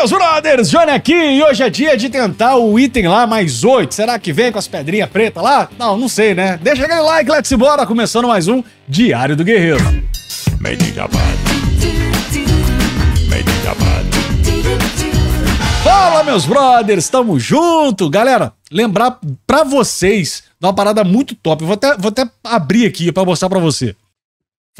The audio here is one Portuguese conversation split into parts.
meus brothers! Johnny aqui e hoje é dia de tentar o item lá mais 8. Será que vem com as pedrinhas pretas lá? Não, não sei, né? Deixa aquele like, let's embora! Começando mais um Diário do Guerreiro. Fala, meus brothers! Tamo junto! Galera, lembrar pra vocês de uma parada muito top. Eu vou até, vou até abrir aqui pra mostrar pra você.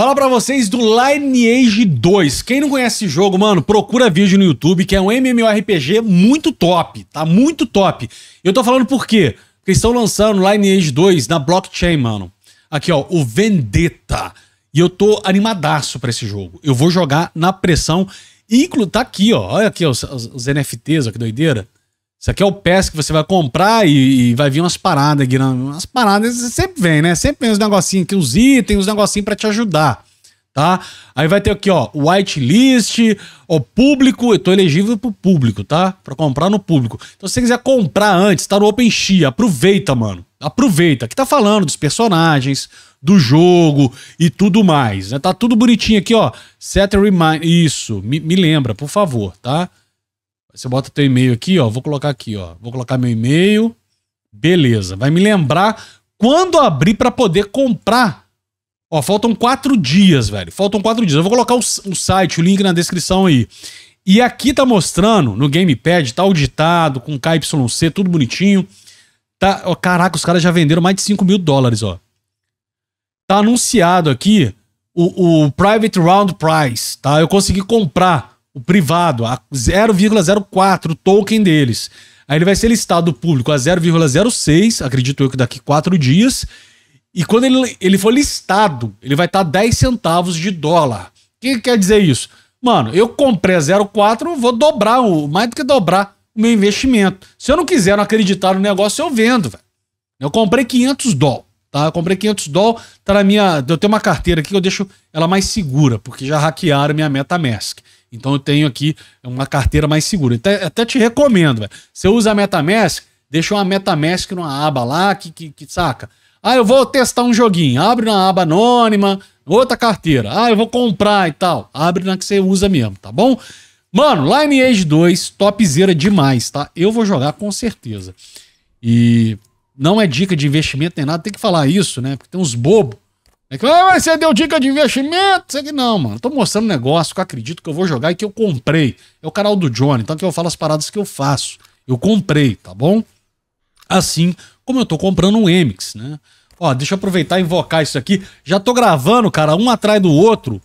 Fala para vocês do Lineage 2. Quem não conhece esse jogo, mano, procura vídeo no YouTube, que é um MMORPG muito top, tá muito top. Eu tô falando por quê? Porque estão lançando Lineage 2 na blockchain, mano. Aqui, ó, o Vendetta. E eu tô animadaço para esse jogo. Eu vou jogar na pressão. Inclu tá aqui, ó. Olha aqui ó, os, os NFTs, ó, que doideira. Isso aqui é o PES que você vai comprar e, e vai vir umas paradas aqui. Umas paradas sempre vem, né? Sempre vem uns negocinhos aqui, os itens, uns negocinhos para te ajudar, tá? Aí vai ter aqui, ó, whitelist, o público. Eu tô elegível pro público, tá? Pra comprar no público. Então se você quiser comprar antes, tá no OpenX, aproveita, mano. Aproveita, que tá falando dos personagens, do jogo e tudo mais, né? Tá tudo bonitinho aqui, ó. Set remind. Isso, me, me lembra, por favor, tá? Você bota teu e-mail aqui, ó. Vou colocar aqui, ó. Vou colocar meu e-mail. Beleza. Vai me lembrar quando abrir para poder comprar. Ó, faltam quatro dias, velho. Faltam quatro dias. Eu vou colocar o, o site, o link na descrição aí. E aqui tá mostrando no Gamepad, tá auditado, com KYC, tudo bonitinho. Tá, ó, caraca, os caras já venderam mais de 5 mil dólares, ó. Tá anunciado aqui o, o Private Round Price, tá? Eu consegui comprar o privado, a 0,04 token deles. Aí ele vai ser listado público a 0,06, acredito eu que daqui quatro dias. E quando ele, ele for listado, ele vai estar tá 10 centavos de dólar. O que, que quer dizer isso? Mano, eu comprei a 0,4, vou dobrar, o, mais do que dobrar o meu investimento. Se eu não quiser não acreditar no negócio, eu vendo, velho. Eu comprei 500 dólares, tá? Eu comprei 500 dólares, tá na minha... Eu tenho uma carteira aqui que eu deixo ela mais segura, porque já hackearam minha MetaMask. Então eu tenho aqui uma carteira mais segura. Até, até te recomendo, velho. Você usa a MetaMask, deixa uma MetaMask numa aba lá que, que, que saca. Ah, eu vou testar um joguinho. Abre na aba anônima, outra carteira. Ah, eu vou comprar e tal. Abre na que você usa mesmo, tá bom? Mano, Lineage 2, topzera demais, tá? Eu vou jogar com certeza. E não é dica de investimento nem nada, tem que falar isso, né? Porque tem uns bobos é claro, ah, você deu dica de investimento? Você que não, mano. Eu tô mostrando um negócio que eu acredito que eu vou jogar e que eu comprei. É o canal do Johnny, então que eu falo as paradas que eu faço. Eu comprei, tá bom? Assim como eu tô comprando um Emix, né? Ó, deixa eu aproveitar e invocar isso aqui. Já tô gravando, cara, um atrás do outro.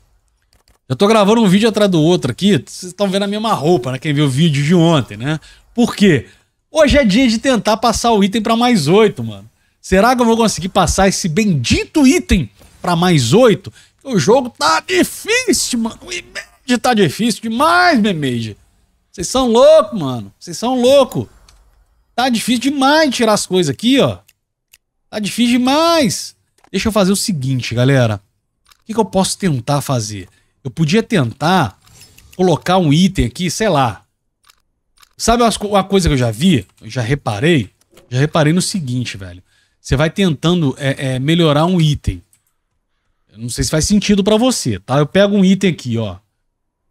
Já tô gravando um vídeo atrás do outro aqui. Vocês estão vendo a mesma roupa, né? Quem viu o vídeo de ontem, né? Por quê? Hoje é dia de tentar passar o item para mais oito, mano. Será que eu vou conseguir passar esse bendito item para mais oito. O jogo tá difícil, mano. O Image tá difícil demais, Memage. Vocês são loucos, mano. Vocês são loucos. Tá difícil demais tirar as coisas aqui, ó. Tá difícil demais. Deixa eu fazer o seguinte, galera. O que, que eu posso tentar fazer? Eu podia tentar colocar um item aqui, sei lá. Sabe uma coisa que eu já vi? Eu já reparei? Já reparei no seguinte, velho. Você vai tentando é, é, melhorar um item. Não sei se faz sentido para você, tá? Eu pego um item aqui, ó.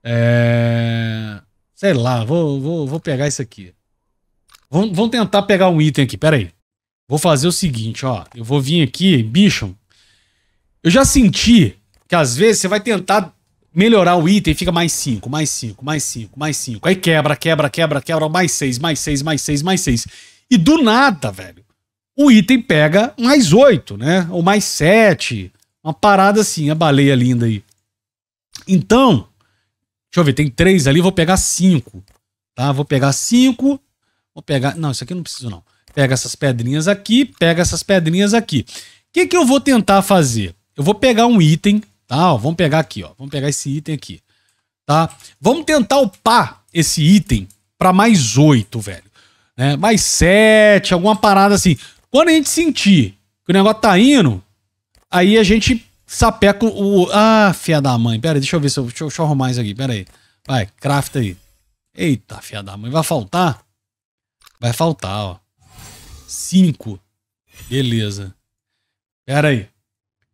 É... Sei lá, vou, vou, vou pegar isso aqui. Vamos, vamos tentar pegar um item aqui, peraí. Vou fazer o seguinte, ó. Eu vou vir aqui, bicho. Eu já senti que às vezes você vai tentar melhorar o item fica mais 5, mais 5, mais 5, mais 5. Aí quebra, quebra, quebra, quebra, mais 6, mais 6, mais 6, mais 6. E do nada, velho, o item pega mais 8, né? Ou mais 7. Uma parada assim, a baleia linda aí. Então, deixa eu ver, tem três ali, vou pegar cinco. Tá? Vou pegar cinco. Vou pegar. Não, isso aqui eu não preciso, não. Pega essas pedrinhas aqui, pega essas pedrinhas aqui. O que, que eu vou tentar fazer? Eu vou pegar um item, tá? Ó, vamos pegar aqui, ó. Vamos pegar esse item aqui, tá? Vamos tentar upar esse item para mais oito, velho. Né? Mais sete, alguma parada assim. Quando a gente sentir que o negócio tá indo, Aí a gente sapeca o. Ah, fia da mãe. Pera aí, deixa eu ver se eu. Deixa eu, deixa eu arrumar mais aqui. Pera aí. Vai, crafta aí. Eita, fia da mãe. Vai faltar? Vai faltar, ó. Cinco. Beleza. Pera aí.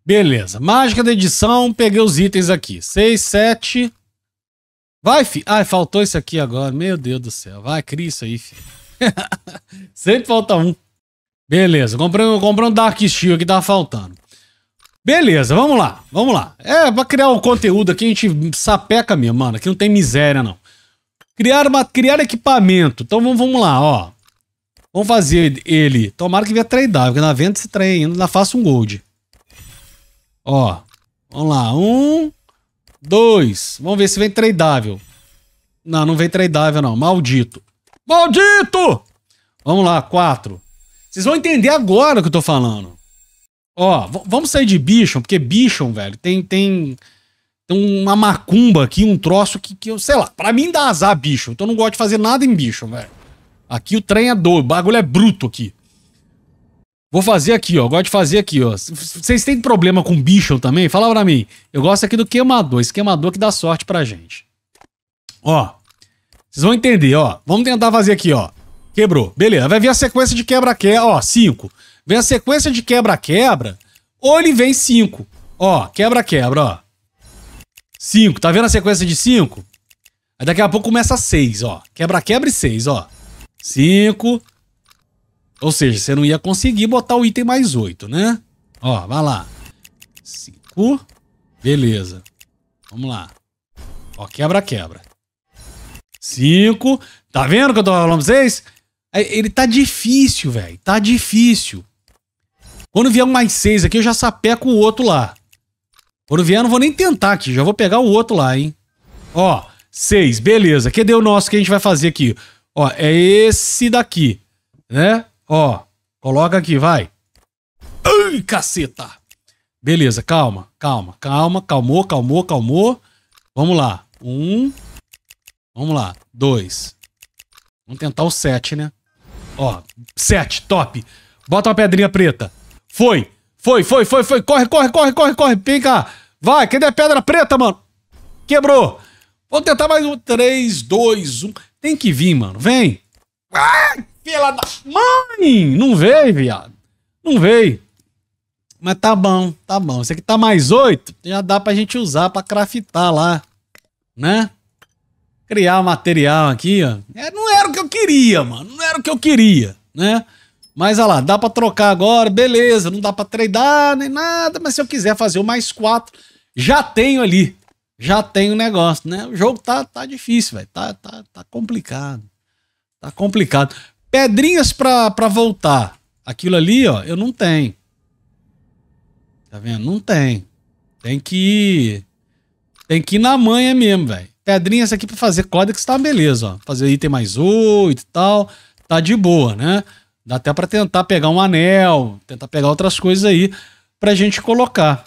Beleza. Mágica da edição. Peguei os itens aqui. Seis, sete. Vai, fi. Ai, ah, faltou isso aqui agora. Meu Deus do céu. Vai, cria isso aí, fi. Sempre falta um. Beleza. Comprei, comprei um Dark Steel que tava faltando. Beleza, vamos lá, vamos lá. É, pra criar um conteúdo aqui, a gente sapeca mesmo, mano. Aqui não tem miséria, não. Criar, uma, criar equipamento. Então vamos, vamos lá, ó. Vamos fazer ele. Tomara que venha tradar, porque na venda esse trem ainda, ainda faça um gold. Ó. Vamos lá. Um. Dois. Vamos ver se vem tradável. Não, não vem tradável, não. Maldito. Maldito! Vamos lá, quatro. Vocês vão entender agora o que eu tô falando. Ó, vamos sair de Bichon, porque Bichon, velho, tem, tem, tem uma macumba aqui, um troço que, que eu, sei lá, pra mim dá azar Bichon, então eu não gosto de fazer nada em Bichon, velho. Aqui o trem é doido, o bagulho é bruto aqui. Vou fazer aqui, ó. Gosto de fazer aqui, ó. Vocês têm problema com bicho também? Fala pra mim. Eu gosto aqui do queimador. Esse queimador que dá sorte pra gente. Ó. Vocês vão entender, ó. Vamos tentar fazer aqui, ó. Quebrou. Beleza. Vai vir a sequência de quebra-quebra, ó. 5, Vem a sequência de quebra-quebra, ou ele vem 5. Ó, quebra-quebra, ó. 5, tá vendo a sequência de 5? Aí daqui a pouco começa 6, ó. Quebra-quebra e 6, ó. 5. Ou seja, você não ia conseguir botar o item mais 8, né? Ó, vai lá. 5. Beleza. Vamos lá. Ó, quebra-quebra. 5. Tá vendo o que eu tô falando pra vocês? É, ele tá difícil, velho. Tá difícil. Quando vier um mais seis aqui, eu já sapeco o outro lá. Quando vier, eu não vou nem tentar aqui. Já vou pegar o outro lá, hein? Ó, seis. Beleza. Cadê o nosso que a gente vai fazer aqui? Ó, é esse daqui. Né? Ó, coloca aqui, vai. Ai, caceta. Beleza, calma, calma, calma. Calmou, calmou, calmou. Vamos lá. Um. Vamos lá. Dois. Vamos tentar o sete, né? Ó, sete, top. Bota uma pedrinha preta. Foi! Foi, foi, foi, foi! Corre, corre, corre, corre, corre! Vem cá! Vai! Cadê a pedra preta, mano? Quebrou! Vou tentar mais um. 3, 2, 1. Tem que vir, mano. Vem! Ah, pela da... Mãe! Não veio, viado. Não veio. Mas tá bom, tá bom. Esse aqui tá mais oito. Já dá pra gente usar pra craftar lá. Né? Criar material aqui, ó. É, não era o que eu queria, mano. Não era o que eu queria, né? Mas olha lá, dá para trocar agora, beleza, não dá para treinar nem nada, mas se eu quiser fazer o mais quatro, já tenho ali, já tenho o negócio, né? O jogo tá, tá difícil, velho, tá, tá, tá complicado, tá complicado. Pedrinhas para voltar, aquilo ali, ó, eu não tenho. Tá vendo? Não tem. Tem que ir, tem que ir na manha mesmo, velho. Pedrinhas aqui para fazer códex tá beleza, ó, fazer item mais oito e tal, tá de boa, né? Dá até para tentar pegar um anel, tentar pegar outras coisas aí pra gente colocar.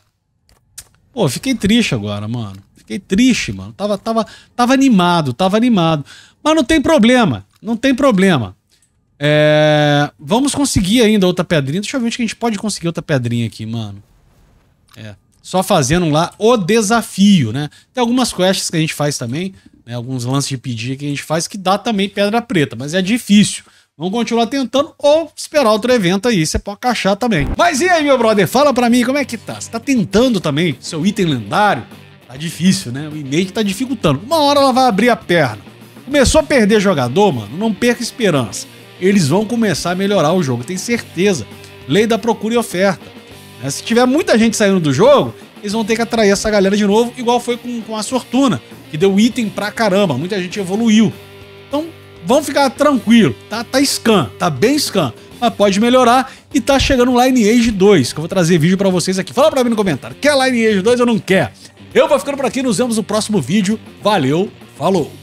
Pô, fiquei triste agora, mano. Fiquei triste, mano. Tava, tava, tava animado, tava animado. Mas não tem problema, não tem problema. É... Vamos conseguir ainda outra pedrinha. Deixa eu ver onde que a gente pode conseguir outra pedrinha aqui, mano. É. Só fazendo lá o desafio, né? Tem algumas quests que a gente faz também, né? Alguns lances de pedir que a gente faz que dá também pedra preta, mas é difícil. Vamos continuar tentando ou esperar outro evento aí, você pode cachar também. Mas e aí, meu brother? Fala pra mim como é que tá. Você tá tentando também seu item lendário? Tá difícil, né? O Innate tá dificultando. Uma hora ela vai abrir a perna. Começou a perder jogador, mano, não perca esperança. Eles vão começar a melhorar o jogo, tem certeza. Lei da procura e oferta. Né, se tiver muita gente saindo do jogo, eles vão ter que atrair essa galera de novo, igual foi com, com a Sortuna, que deu item pra caramba, muita gente evoluiu. Então vamos ficar tranquilo, tá, tá scan, tá bem scan, mas pode melhorar e tá chegando o Lineage 2, que eu vou trazer vídeo para vocês aqui. Fala para mim no comentário, quer Lineage 2 ou não quer? Eu vou ficando por aqui, nos vemos no próximo vídeo. Valeu, falou!